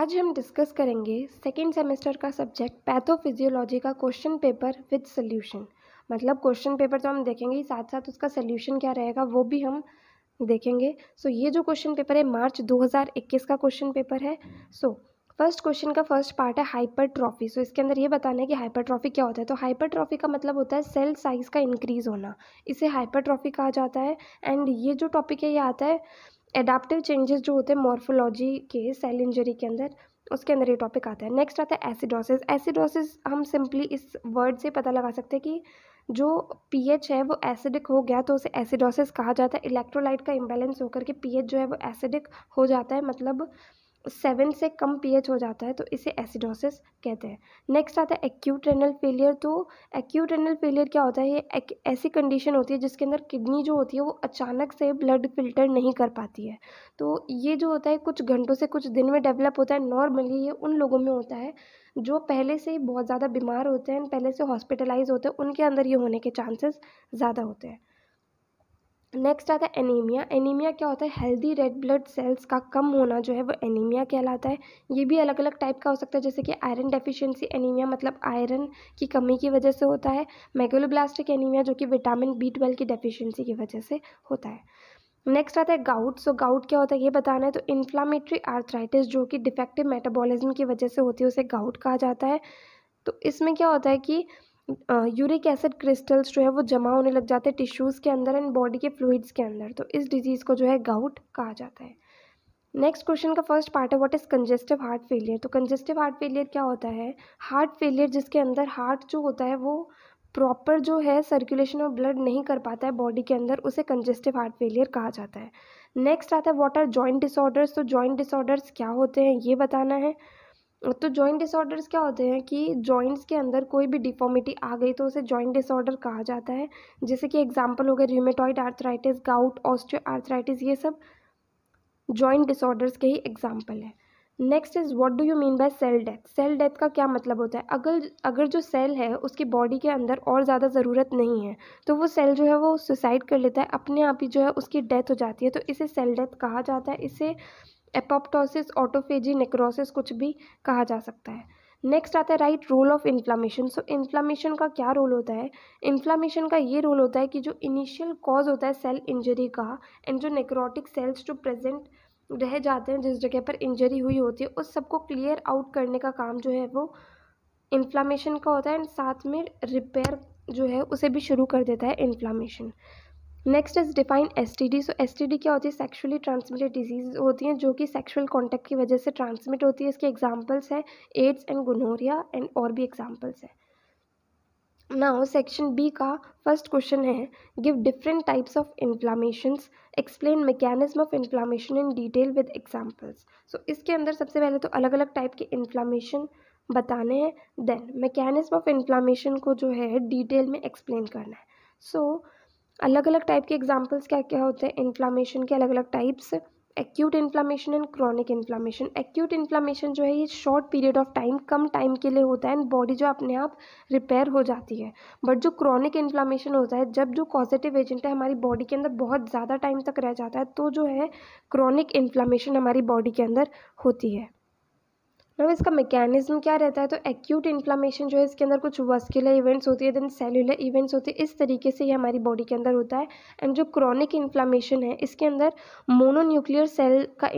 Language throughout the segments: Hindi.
आज हम डिस्कस करेंगे सेकेंड सेमेस्टर का सब्जेक्ट पैथोफिजियोलॉजी का क्वेश्चन पेपर विद सोल्यूशन मतलब क्वेश्चन पेपर तो हम देखेंगे ही साथ साथ उसका सोल्यूशन क्या रहेगा वो भी हम देखेंगे सो so, ये जो क्वेश्चन पेपर है मार्च 2021 का क्वेश्चन पेपर है सो so, फर्स्ट क्वेश्चन का फर्स्ट पार्ट है हाइपर ट्रॉफी सो इसके अंदर ये बताना है कि हाइपर ट्रॉफी क्या होता है तो हाइपर ट्रॉफी का मतलब होता है सेल साइज का इंक्रीज होना इसे हाइपर ट्रॉफी कहा जाता है एंड ये जो टॉपिक है ये आता है एडाप्टिव चेंजेस जो होते हैं मॉर्फोलॉजी के सेल इंजरी के अंदर उसके अंदर ये टॉपिक आता है नेक्स्ट आता है एसिडोसिस एसिडोसिस हम सिंपली इस वर्ड से पता लगा सकते हैं कि जो पीएच है वो एसिडिक हो गया तो उसे एसिडोसिस कहा जाता है इलेक्ट्रोलाइट का इम्बेलेंस होकर के पीएच जो है वो एसिडिक हो जाता है मतलब सेवन से कम पीएच हो जाता है तो इसे एसिडोसिस कहते हैं नेक्स्ट आता है एक्यूट रेनल फेलियर तो एक्यूट रेनल फेलियर क्या होता है ये ऐसी कंडीशन होती है जिसके अंदर किडनी जो होती है वो अचानक से ब्लड फिल्टर नहीं कर पाती है तो ये जो होता है कुछ घंटों से कुछ दिन में डेवलप होता है नॉर्मली ये उन लोगों में होता है जो पहले से ही बहुत ज़्यादा बीमार होते हैं पहले से हॉस्पिटलाइज होते हैं उनके अंदर ये होने के चांसेस ज़्यादा होते हैं नेक्स्ट आता है एनीमिया एनीमिया क्या होता है हेल्दी रेड ब्लड सेल्स का कम होना जो है वो एनीमिया कहलाता है ये भी अलग अलग टाइप का हो सकता है जैसे कि आयरन डेफिशिएंसी एनीमिया मतलब आयरन की कमी की वजह से होता है मैगोलोब्लास्टिक एनीमिया जो कि विटामिन बी ट्वेल्व की डेफिशिएंसी की वजह से होता है नेक्स्ट आता है गाउट सो गाउट क्या होता है ये बताना है तो इन्फ्लामेटरी आर्थराइटिस जो कि डिफेक्टिव मेटाबॉलिज्म की वजह से होती है उसे गाउट कहा जाता है तो इसमें क्या होता है कि यूरिक एसिड क्रिस्टल्स जो है वो जमा होने लग जाते हैं टिश्यूज़ के अंदर एंड बॉडी के फ्लूइड्स के अंदर तो इस डिजीज़ को जो है गाउट कहा जाता है नेक्स्ट क्वेश्चन का फर्स्ट पार्ट है what is congestive heart failure तो कंजेस्टिव हार्ट फेलियर क्या होता है हार्ट फेलियर जिसके अंदर हार्ट जो होता है वो प्रॉपर जो है सर्कुलेशन ऑफ ब्लड नहीं कर पाता है बॉडी के अंदर उसे कंजेस्टिव हार्ट फेलियर कहा जाता है नेक्स्ट आता है वॉट आर जॉइंट डिसऑर्डर्स तो जॉइंट डिसऑर्डर्स क्या होते हैं ये बताना है तो जॉइंट डिसऑर्डर्स क्या होते हैं कि जॉइंट्स के अंदर कोई भी डिफॉर्मिटी आ गई तो उसे जॉइंट डिसऑर्डर कहा जाता है जैसे कि एग्जाम्पल हो गए rheumatoid arthritis gout osteoarthritis ये सब जॉइंट डिसऑर्डर्स के ही एग्जाम्पल है next is what do you mean by cell death cell death का क्या मतलब होता है अगर अगर जो सेल है उसकी बॉडी के अंदर और ज़्यादा ज़रूरत नहीं है तो वो सेल जो है वो सुसाइड कर लेता है अपने आप ही जो है उसकी डेथ हो जाती है तो इसे सेल डेथ कहा जाता है इसे एपोप्टोसिस ऑटोफेजी नेक्रोसिस कुछ भी कहा जा सकता है नेक्स्ट आता है write role of inflammation so inflammation का क्या रोल होता है इन्फ्लामेशन का ये रोल होता है कि जो इनिशियल कॉज होता है सेल इंजरी का एंड जो नेक्रोटिक सेल्स जो प्रेजेंट रह जाते हैं जिस जगह पर इंजरी हुई होती है उस सबको क्लियर आउट करने का काम जो है वो इन्फ्लामेशन का होता है एंड साथ में रिपेयर जो है उसे भी शुरू कर देता है inflammation next is define S T D so S T D क्या होती है सेक्शुअली ट्रांसमिटेड डिजीज होती हैं जो कि सेक्शुअल कॉन्टैक्ट की वजह से ट्रांसमिट होती है इसके एग्जाम्पल्स हैं एड्स एंड गुनोरिया एंड और भी एग्जाम्पल्स हैं नाउ सेक्शन बी का फर्स्ट क्वेश्चन है give different types of inflammations explain mechanism of inflammation in detail with examples so इसके अंदर सबसे पहले तो अलग अलग टाइप के इन्फ्लामेशन बताने हैं देन मैकेनिज्म ऑफ इन्फ्लामेशन को जो है डिटेल में एक्सप्लेन करना है सो so, अलग अलग टाइप के एग्जाम्पल्स क्या क्या होते हैं इन्फ्लामेशन के अलग अलग types acute inflammation and chronic inflammation acute inflammation जो है ये शॉर्ट पीरियड ऑफ टाइम कम टाइम के लिए होता है एंड बॉडी जो अपने आप रिपेयर हो जाती है बट जो क्रॉनिक इन्फ्लामेशन होता है जब जो पॉजिटिव एजेंट है हमारी बॉडी के अंदर बहुत ज़्यादा टाइम तक रह जाता है तो जो है क्रॉनिक इन्फ्लामेशन हमारी बॉडी के अंदर होती है मैम इसका मैकेनिज्म क्या रहता है तो एक्यूट इन्फ्लामेशन जो है इसके अंदर कुछ वस्कुलर इवेंट्स होती है देन सेलुलर इवेंट्स होते हैं इस तरीके से ये हमारी बॉडी के अंदर होता है एंड जो क्रॉनिक इन्फ्लामेशन है इसके अंदर मोनोन्यूक्लियर सेल का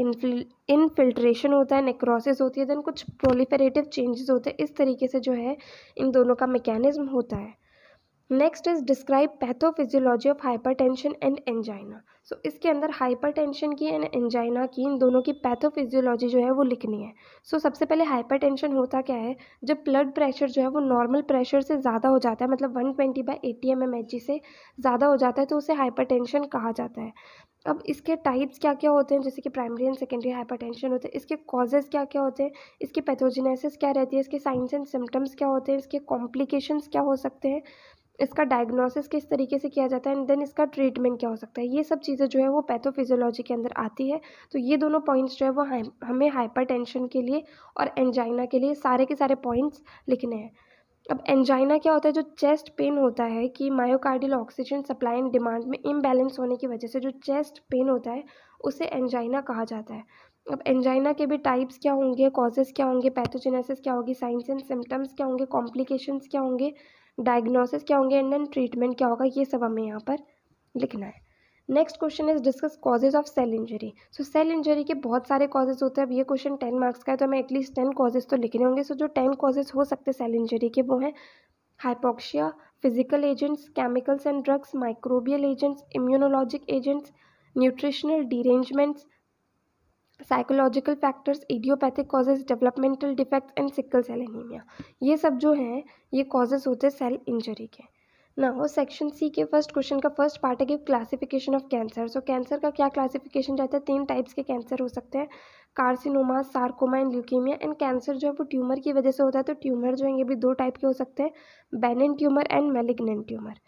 इनफिल्ट्रेशन होता है नेक्रोसिस होती है देन कुछ प्रोलिफेरेटिव चेंजेस होते हैं इस तरीके से जो है इन दोनों का मैकेनिज्म होता है next is describe pathophysiology of hypertension and angina so इसके अंदर हाइपरटेंशन की एंड एंजाइना की इन दोनों की पैथोफिजियोलॉजी जो है वो लिखनी है सो so, सबसे पहले हाइपरटेंशन होता क्या है जब ब्लड प्रेशर जो है वो नॉर्मल प्रेशर से ज़्यादा हो जाता है मतलब 120 twenty by eighty M M H G से ज़्यादा हो जाता है तो उसे हाइपर कहा जाता है अब इसके टाइप्स क्या क्या होते हैं जैसे कि प्राइमरी एंड सेकेंडरी हाइपरटेंशन होते हैं इसके कॉजेज़ क्या क्या होते हैं इसके पैथोजिनेसिस क्या रहती है इसके साइंस एंड सिम्टम्स क्या होते हैं इसके कॉम्प्लिकेशंस क्या हो सकते हैं इसका डायग्नोसिस किस तरीके से किया जाता है एंड देन इसका ट्रीटमेंट क्या हो सकता है ये सब चीज़ें जो है वो पैथोफिजियोलॉजी के अंदर आती है तो ये दोनों पॉइंट्स जो है वो हमें हाइपरटेंशन के लिए और एंजाइना के लिए सारे के सारे पॉइंट्स लिखने हैं अब एंजाइना क्या होता है जो चेस्ट पेन होता है कि myocardial oxygen supply and demand में इम्बैलेंस होने की वजह से जो चेस्ट पेन होता है उसे एंजाइना कहा जाता है अब एंजाइना के भी टाइप्स क्या होंगे कॉजेज़ क्या होंगे पैथोजेनेसिस क्या होगी साइंस एंड सिम्टम्स क्या होंगे कॉम्प्लिकेशंस क्या होंगे डायग्नोसिस क्या होंगे एंड देन ट्रीटमेंट क्या होगा ये सब हमें यहाँ पर लिखना है next question is discuss causes of cell injury so cell injury के बहुत सारे कॉजेज होते हैं अब ये क्वेश्चन टेन मार्क्स का है तो हमें एटलीस्ट टेन कॉजेज तो लिखने होंगे सो so, जो टेन कॉजेज हो सकते हैं सेल इंजरी के वो हैं hypoxia physical agents chemicals and drugs microbial agents immunologic agents nutritional derangements psychological factors idiopathic causes developmental defects and sickle cell anaemia ये सब जो हैं ये कॉजेज होते हैं सेल इंजरी के ना हो सेक्शन सी के फर्स्ट क्वेश्चन का फर्स्ट पार्ट है कि classification of cancer so cancer का क्या क्लासिफिकेशन रहता है तीन टाइप्स के कैंसर हो सकते हैं carcinoma sarcoma and leukaemia and cancer जो है वो ट्यूमर की वजह से होता है तो ट्यूमर जो है ये भी दो टाइप के हो सकते हैं benign tumour and malignant tumour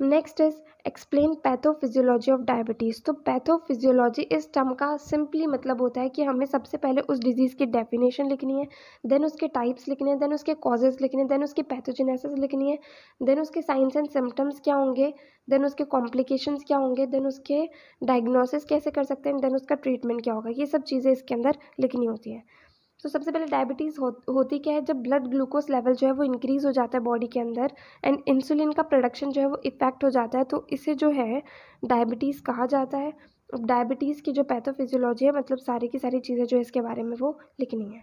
next is explain pathophysiology of diabetes तो पैथोफिजियोलॉजी इस टर्म का सिंपली मतलब होता है कि हमें सबसे पहले उस डिजीज़ की डेफिनेशन लिखनी है देन उसके टाइप्स लिखने हैं देन उसके कॉजेज़ लिखने हैं देन उसकी पैथोजेनेसिस लिखनी है देन उसके साइंस एंड सिम्टम्स क्या होंगे देन उसके कॉम्प्लिकेशंस क्या होंगे देन उसके डायग्नोसिस कैसे कर सकते हैं देन उसका ट्रीटमेंट क्या होगा ये सब चीज़ें इसके अंदर लिखनी होती हैं तो सबसे पहले डायबिटीज़ हो, होती क्या है जब ब्लड ग्लूकोज लेवल जो है वो इंक्रीज़ हो जाता है बॉडी के अंदर एंड इंसुलिन का प्रोडक्शन जो है वो इफेक्ट हो जाता है तो इसे जो है डायबिटीज़ कहा जाता है डायबिटीज़ की जो पैथोफिजियोलॉजी है मतलब सारी की सारी चीज़ें जो इसके बारे में वो लिखनी है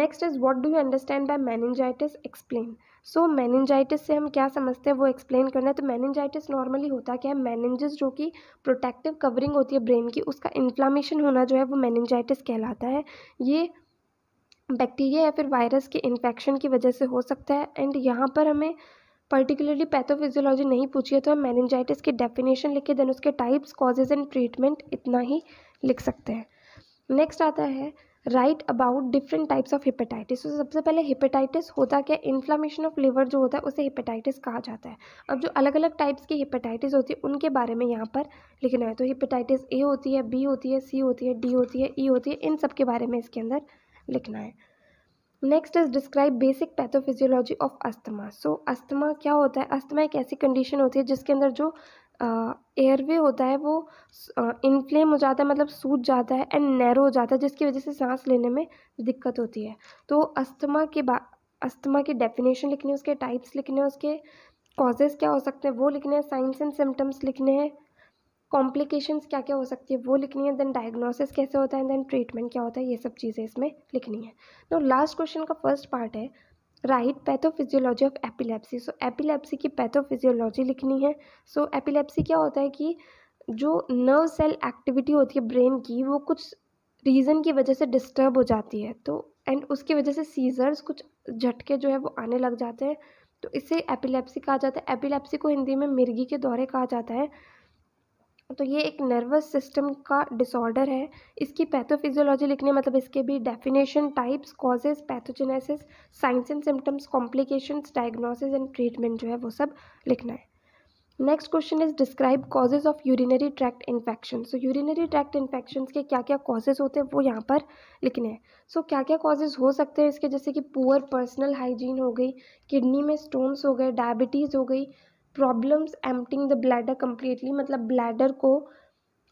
next is what do you understand by meningitis explain so meningitis से हम क्या समझते हैं वो एक्सप्लेन करना है तो मैनजाइटिस नॉर्मली होता क्या है मैनेंजिस जो कि प्रोटेक्टिव कवरिंग होती है ब्रेन की उसका इन्फ्लामेशन होना जो है वो मैनजाइटिस कहलाता है ये बैक्टीरिया या फिर वायरस के इन्फेक्शन की वजह से हो सकता है एंड यहाँ पर हमें पर्टिकुलरली पैथोफिजियोलॉजी नहीं पूछी है तो हम मैनजाइटिस के डेफिनेशन लिख के देन उसके टाइप्स कॉजेज एंड ट्रीटमेंट इतना ही लिख सकते हैं नेक्स्ट आता है write about different types of hepatitis सबसे पहले हिपेटाइटिस होता क्या इन्फ्लामेशन ऑफ लिवर जो होता है उसे हिपेटाइटिस कहा जाता है अब जो अलग अलग टाइप्स की हिपेटाइटिस होती है उनके बारे में यहाँ पर लिखना है तो हिपेटाइटिस ए होती है बी होती है सी होती है डी होती है ई e होती है इन सब के बारे में इसके अंदर लिखना है next is describe basic pathophysiology of asthma so asthma क्या होता है अस्थमा एक ऐसी कंडीशन होती है जिसके अंदर जो एयरवे होता है वो इनफ्लेम uh, हो जाता है मतलब सूज जाता है एंड नैरो हो जाता है जिसकी वजह से सांस लेने में दिक्कत होती है तो अस्थमा के बा अस्थमा की डेफिनेशन लिखनी है उसके टाइप्स लिखने हैं उसके कॉजेज़ क्या हो सकते हैं वो लिखने हैं साइंस एंड सिम्टम्स लिखने हैं कॉम्प्लिकेशंस क्या क्या हो सकती है वो लिखनी है देन डायग्नोसिस कैसे होता है देन ट्रीटमेंट क्या होता है ये सब चीज़ें इसमें लिखनी है तो लास्ट क्वेश्चन का फर्स्ट पार्ट है write pathophysiology of epilepsy so epilepsy की पैथोफिजियोलॉजी लिखनी है सो so, एपिलेप्सी क्या होता है कि जो नर्व सेल एक्टिविटी होती है ब्रेन की वो कुछ रीज़न की वजह से डिस्टर्ब हो जाती है तो एंड उसकी वजह से सीजर्स कुछ झटके जो है वो आने लग जाते हैं तो इसे एपिलेप्सी कहा जाता है एपिलेप्सी को हिंदी में मिर्गी के दौरे कहा जाता है तो ये एक नर्वस सिस्टम का डिसऑर्डर है इसकी पैथोफिजियोलॉजी लिखने मतलब इसके भी definition types causes pathogenesis signs and symptoms complications diagnosis and treatment जो है वो सब लिखना है next question is describe causes of urinary tract infection so urinary tract infection के क्या क्या कॉजेज होते हैं वो यहाँ पर लिखने हैं सो so, क्या क्या कॉजेज हो सकते हैं इसके जैसे कि पुअर पर्सनल हाइजीन हो गई किडनी में स्टोन्स हो गए डायबिटीज़ हो गई problems emptying the bladder completely मतलब ब्लैडर को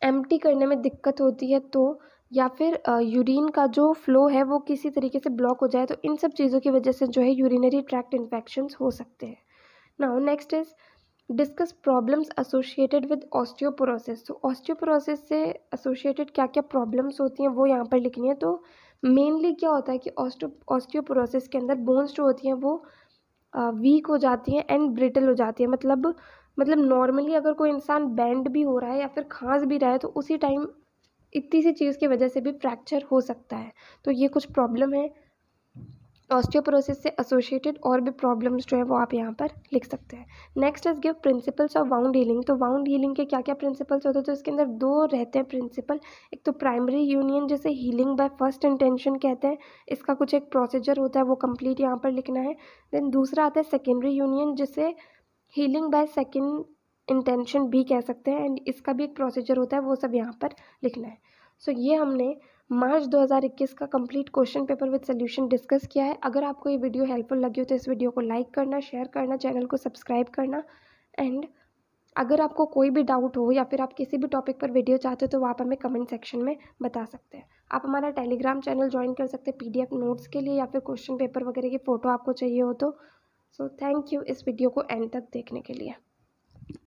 एम्प्टी करने में दिक्कत होती है तो या फिर यूरिन का जो फ्लो है वो किसी तरीके से ब्लॉक हो जाए तो इन सब चीज़ों की वजह से जो है यूरिनरी ट्रैक्ट इन्फेक्शन हो सकते हैं now next is discuss problems associated with osteoporosis तो ऑस्टियोपोरोसिस से एसोशिएटेड क्या क्या प्रॉब्लम्स होती हैं वो यहाँ पर लिखनी है तो मेनली क्या होता है कि ऑस्टियोपोरोसिस के अंदर बोन्स जो होती हैं वो वीक हो जाती हैं एंड ब्रिटल हो जाती है मतलब मतलब नॉर्मली अगर कोई इंसान बैंड भी हो रहा है या फिर खांस भी रहा है तो उसी टाइम इतनी सी चीज़ की वजह से भी फ्रैक्चर हो सकता है तो ये कुछ प्रॉब्लम है ऑस्टियोपोरोसिस से एसोसिएटेड और भी प्रॉब्लम्स जो है वो आप यहाँ पर लिख सकते हैं next is give principles of wound healing तो वाउंड हीलिंग के क्या क्या प्रिंसिपल्स होते हैं तो इसके अंदर दो रहते हैं प्रिंसिपल एक तो प्राइमरी यूनियन जैसे हीलिंग बाय फर्स्ट इंटेंशन कहते हैं इसका कुछ एक प्रोसीजर होता है वो कम्प्लीट यहाँ पर लिखना है देन दूसरा आता है सेकेंडरी यूनियन जिसे हीलिंग बाय सेकेंड इंटेंशन भी कह सकते हैं एंड इसका भी एक प्रोसीजर होता है वो सब यहाँ पर लिखना है सो so, ये हमने मार्च 2021 का complete question paper with solution discuss किया है अगर आपको ये वीडियो हेल्पफुल लगी हो तो इस वीडियो को लाइक करना शेयर करना चैनल को सब्सक्राइब करना एंड अगर आपको कोई भी डाउट हो या फिर आप किसी भी टॉपिक पर वीडियो चाहते हो तो आप हमें कमेंट सेक्शन में बता सकते हैं आप हमारा टेलीग्राम चैनल ज्वाइन कर सकते हैं पीडीएफ नोट्स के लिए या फिर क्वेश्चन पेपर वगैरह की फ़ोटो आपको चाहिए हो तो सो थैंक यू इस वीडियो को एंड तक देखने के लिए